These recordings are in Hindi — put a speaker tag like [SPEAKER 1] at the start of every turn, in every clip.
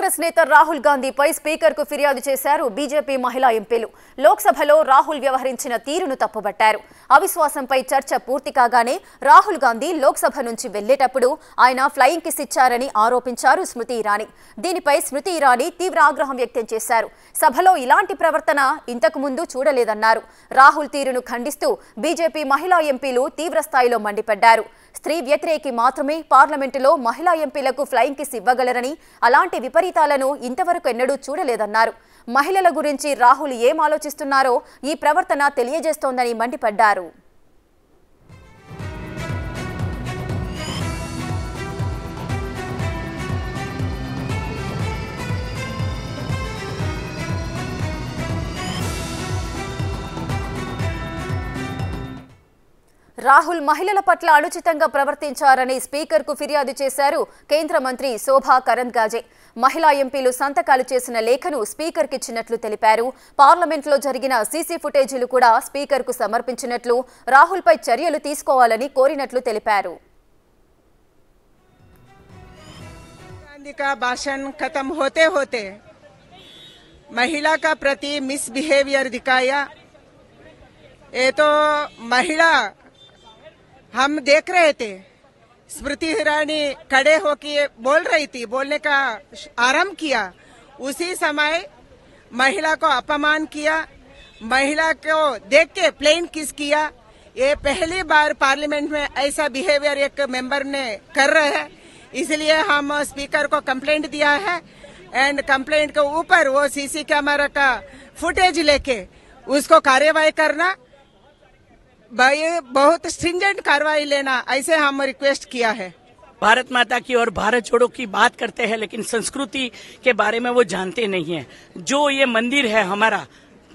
[SPEAKER 1] కాంగ్రెస్ నేత రాహుల్ గాంధీపై స్పీకర్ కు ఫిర్యాదు చేశారు బీజేపీ మహిళా ఎంపీలు లోక్సభలో రాహుల్ వ్యవహరించిన తీరును తప్పుబట్టారు అవిశ్వాసంపై చర్చ పూర్తి కాగానే రాహుల్ గాంధీ లోక్సభ నుంచి వెళ్లేటప్పుడు ఆయన ఫ్లయింగ్ కిస్ ఇచ్చారని ఆరోపించారు స్మృతి ఇరానీ దీనిపై స్మృతి ఇరానీ తీవ్ర ఆగ్రహం వ్యక్తం చేశారు సభలో ఇలాంటి ప్రవర్తన ఇంతకు ముందు చూడలేదన్నారు రాహుల్ తీరును ఖండిస్తూ బీజేపీ మహిళా ఎంపీలు తీవ్ర స్థాయిలో మండిపడ్డారు స్త్రీ వ్యతిరేకి మాత్రమే పార్లమెంటులో మహిళా ఎంపీలకు ఫ్లయింగ్ కిస్ ఇవ్వగలరని అలాంటి విపరీత ఫలితాలను ఇంతవరకు ఎన్నడూ చూడలేదన్నారు మహిళల గురించి రాహుల్ ఏం ఆలోచిస్తున్నారో ఈ ప్రవర్తన తెలియజేస్తోందని మండిపడ్డారు రాహుల్ మహిళల పట్ల అనుచితంగా ప్రవర్తించారని స్పీకర్కు ఫిర్యాదు చేశారు కేంద్ర మంత్రి శోభా గాజే మహిళా ఎంపీలు సంతకాలు చేసిన లేఖను కిచ్చినట్లు తెలిపారు పార్లమెంట్లో జరిగిన సీసీ ఫుటేజీలు కూడా స్పీకర్కు సమర్పించినట్లు రాహుల్పై చర్యలు తీసుకోవాలని కోరినట్లు తెలిపారు
[SPEAKER 2] भाषण खत्म हम देख रहे थे स्मृति ईरानी खड़े होके बोल रही थी बोलने का आरंभ किया उसी समय महिला को अपमान किया महिला को देख के प्लेन किस किया ये पहली बार पार्लियामेंट में ऐसा बिहेवियर एक मेंबर ने कर रहे हैं इसलिए हम स्पीकर को कंप्लेंट दिया है एंड कंप्लेंट के ऊपर वो सीसी कैमरा का फुटेज लेके उसको कार्यवाही करना भाई बहुत स्ट्रिंजेंट कार्रवाई लेना ऐसे हम रिक्वेस्ट किया है भारत माता की
[SPEAKER 3] और भारत छोड़ो की बात करते हैं लेकिन संस्कृति के बारे में वो जानते नहीं है जो ये मंदिर है हमारा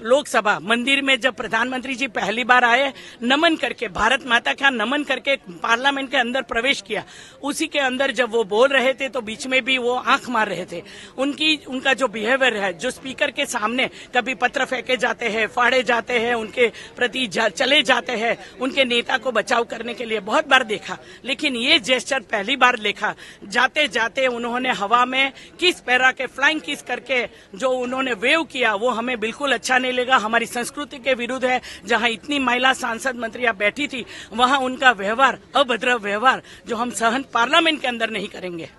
[SPEAKER 3] लोकसभा मंदिर में जब प्रधानमंत्री जी पहली बार आए नमन करके भारत माता का नमन करके पार्लियामेंट के अंदर प्रवेश किया उसी के अंदर जब वो बोल रहे थे तो बीच में भी वो आंख मार रहे थे उनकी उनका जो बिहेवियर है जो स्पीकर के सामने कभी पत्र फेंके जाते हैं फाड़े जाते हैं उनके प्रति जा, चले जाते हैं उनके नेता को बचाव करने के लिए बहुत बार देखा लेकिन ये जेस्टर पहली बार देखा जाते जाते उन्होंने हवा में किस पैरा के फ्लाइंग किस करके जो उन्होंने वेव किया वो हमें बिल्कुल अच्छा नहीं लेगा हमारी संस्कृति के विरुद्ध है जहाँ इतनी महिला सांसद मंत्री बैठी थी वहाँ उनका व्यवहार अभद्र व्यवहार जो हम सहन पार्लियामेंट के अंदर नहीं करेंगे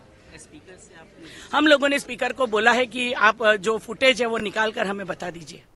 [SPEAKER 3] हम लोगों ने स्पीकर को बोला है कि आप जो फुटेज है वो निकाल कर हमें बता दीजिए